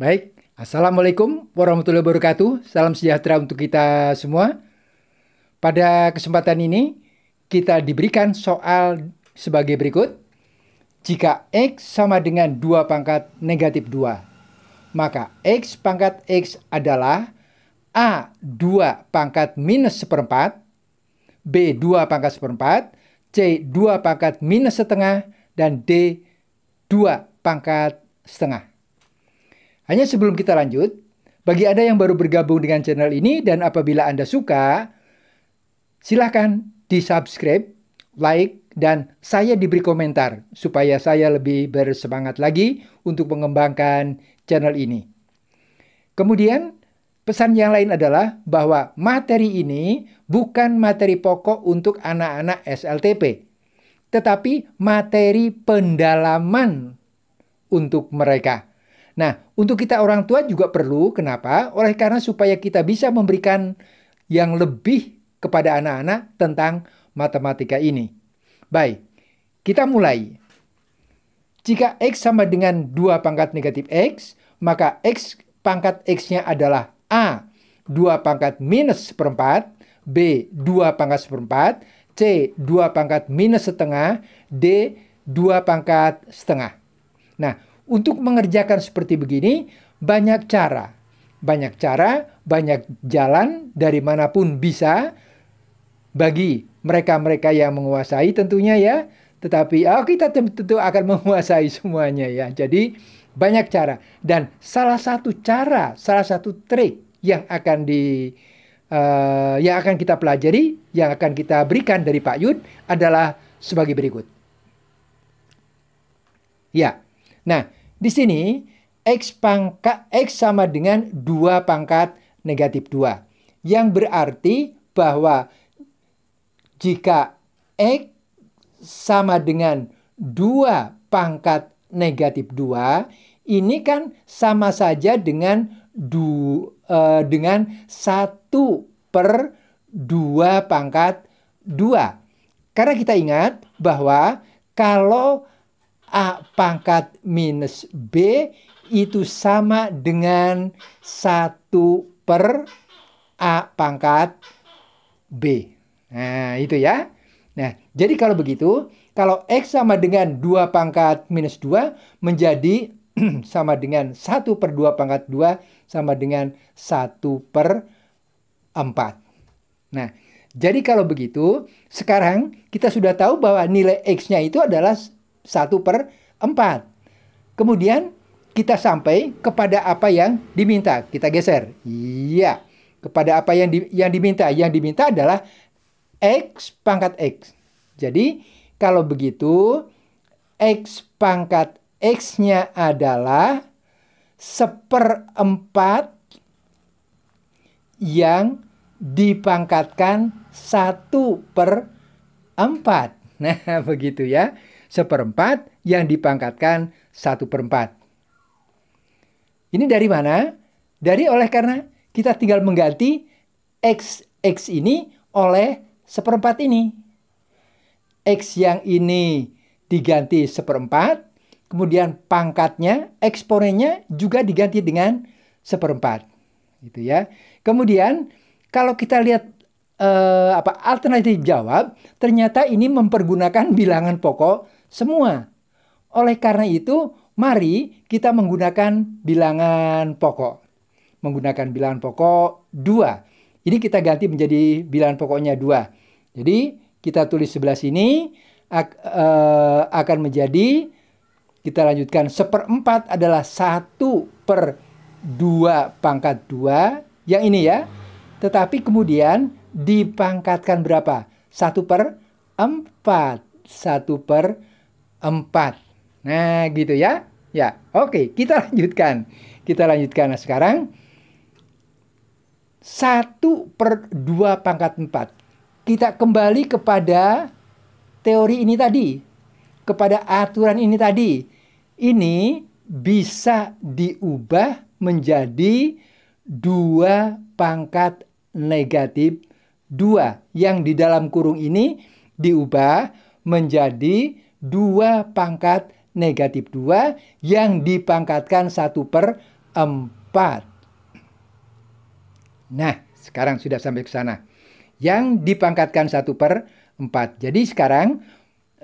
Baik, Assalamualaikum warahmatullahi wabarakatuh. Salam sejahtera untuk kita semua. Pada kesempatan ini, kita diberikan soal sebagai berikut. Jika X sama dengan 2 pangkat negatif 2, maka X pangkat X adalah A 2 pangkat minus seperempat, B 2 pangkat seperempat, C 2 pangkat minus setengah, dan D 2 pangkat setengah. Hanya sebelum kita lanjut, bagi Anda yang baru bergabung dengan channel ini dan apabila Anda suka, silahkan di-subscribe, like, dan saya diberi komentar supaya saya lebih bersemangat lagi untuk mengembangkan channel ini. Kemudian, pesan yang lain adalah bahwa materi ini bukan materi pokok untuk anak-anak SLTP, tetapi materi pendalaman untuk mereka. Nah, untuk kita orang tua juga perlu. Kenapa? Oleh karena supaya kita bisa memberikan yang lebih kepada anak-anak tentang matematika ini. Baik, kita mulai. Jika X sama dengan 2 pangkat negatif X, maka X pangkat X-nya adalah A. 2 pangkat minus seperempat, B. 2 pangkat seperempat, C. 2 pangkat minus setengah, D. 2 pangkat setengah. Nah, untuk mengerjakan seperti begini, banyak cara. Banyak cara, banyak jalan dari manapun bisa bagi mereka-mereka yang menguasai tentunya ya. Tetapi oh, kita tentu akan menguasai semuanya ya. Jadi banyak cara. Dan salah satu cara, salah satu trik yang akan di uh, yang akan kita pelajari, yang akan kita berikan dari Pak Yud adalah sebagai berikut. Ya, nah di sini, X, pangkat, X sama dengan 2 pangkat negatif 2. Yang berarti bahwa jika X sama dengan 2 pangkat negatif 2, ini kan sama saja dengan du, uh, dengan 1 per 2 pangkat 2. Karena kita ingat bahwa kalau A pangkat minus B itu sama dengan 1 per A pangkat B. Nah, itu ya. Nah, jadi kalau begitu, kalau X sama dengan 2 pangkat minus 2 menjadi sama dengan 1 per 2 pangkat 2 sama dengan 1 per 4. Nah, jadi kalau begitu, sekarang kita sudah tahu bahwa nilai X-nya itu adalah 1 per 4. Kemudian kita sampai kepada apa yang diminta. Kita geser. Iya. Kepada apa yang di, yang diminta? Yang diminta adalah x pangkat x. Jadi kalau begitu x pangkat x-nya adalah seperempat yang dipangkatkan satu per empat. Nah begitu ya seperempat yang dipangkatkan satu perempat. Ini dari mana? Dari oleh karena kita tinggal mengganti x x ini oleh seperempat ini. X yang ini diganti seperempat, kemudian pangkatnya, eksponennya juga diganti dengan seperempat. Gitu ya. Kemudian kalau kita lihat eh, apa alternatif jawab, ternyata ini mempergunakan bilangan pokok semua. Oleh karena itu, mari kita menggunakan bilangan pokok. Menggunakan bilangan pokok 2. Ini kita ganti menjadi bilangan pokoknya 2. Jadi, kita tulis sebelah sini eh, akan menjadi kita lanjutkan seperempat adalah satu per dua pangkat dua. yang ini ya. Tetapi kemudian dipangkatkan berapa? Satu per empat. Satu per 4. Nah, gitu ya. Ya, oke, okay, kita lanjutkan. Kita lanjutkan nah, sekarang. 1 per 2 pangkat 4. Kita kembali kepada teori ini tadi. Kepada aturan ini tadi. Ini bisa diubah menjadi 2 pangkat negatif 2. Yang di dalam kurung ini diubah menjadi 2 pangkat negatif 2 yang dipangkatkan 1 per 4. Nah, sekarang sudah sampai ke sana. Yang dipangkatkan 1 per 4. Jadi sekarang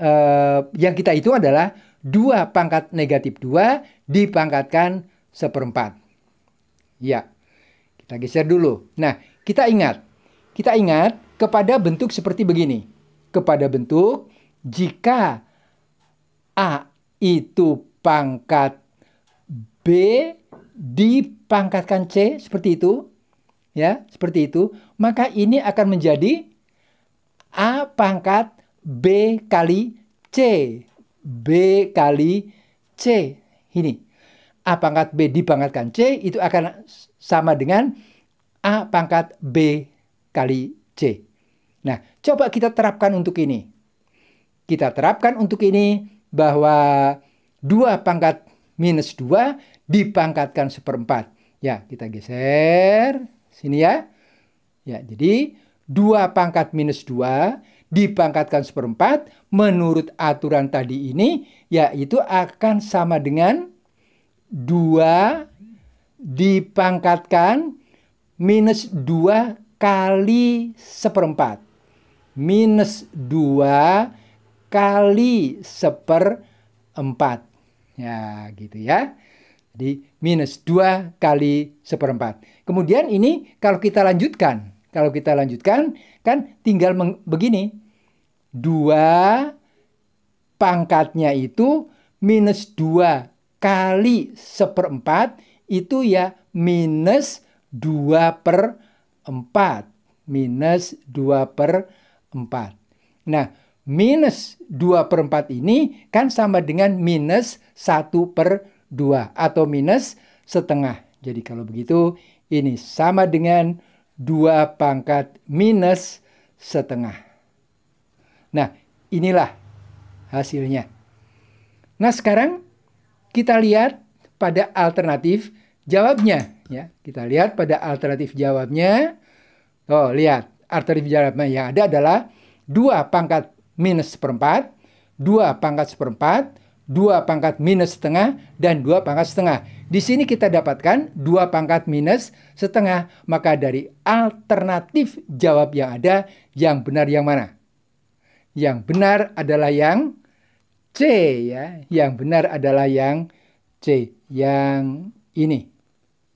eh, yang kita hitung adalah 2 pangkat negatif 2 dipangkatkan 1 per 4. Ya, kita geser dulu. Nah, kita ingat. Kita ingat kepada bentuk seperti begini. Kepada bentuk jika A itu pangkat B dipangkatkan C seperti itu ya seperti itu maka ini akan menjadi A pangkat B kali C B kali C ini A pangkat B dipangkatkan C itu akan sama dengan A pangkat B kali C nah coba kita terapkan untuk ini kita terapkan untuk ini bahwa dua pangkat minus dua dipangkatkan seperempat. Ya, kita geser sini ya. Ya, jadi dua pangkat minus dua dipangkatkan seperempat menurut aturan tadi ini yaitu akan sama dengan dua dipangkatkan minus dua kali seperempat. Minus dua kali seperempat. Ya, gitu ya. Jadi minus 2 kali seperempat. Kemudian ini kalau kita lanjutkan, kalau kita lanjutkan kan tinggal begini. 2 pangkatnya itu minus 2 kali seperempat itu ya minus 2 per 4. Minus 2 per 4. Nah, minus 2 per 4 ini kan sama dengan minus 1 per 2 atau minus setengah. Jadi kalau begitu ini sama dengan 2 pangkat minus setengah. Nah inilah hasilnya. Nah sekarang kita lihat pada alternatif jawabnya. ya Kita lihat pada alternatif jawabnya. Oh lihat alternatif jawabnya yang ada adalah 2 pangkat minus seperempat, 2 pangkat seperempat, 2 pangkat minus setengah, dan 2 pangkat setengah. Di sini kita dapatkan 2 pangkat minus setengah. Maka dari alternatif jawab yang ada, yang benar yang mana? Yang benar adalah yang C ya. Yang benar adalah yang C. Yang ini.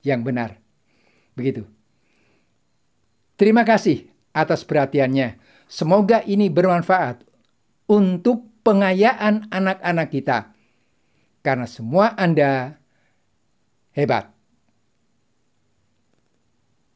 Yang benar. Begitu. Terima kasih atas perhatiannya. Semoga ini bermanfaat untuk pengayaan anak-anak kita. Karena semua Anda hebat.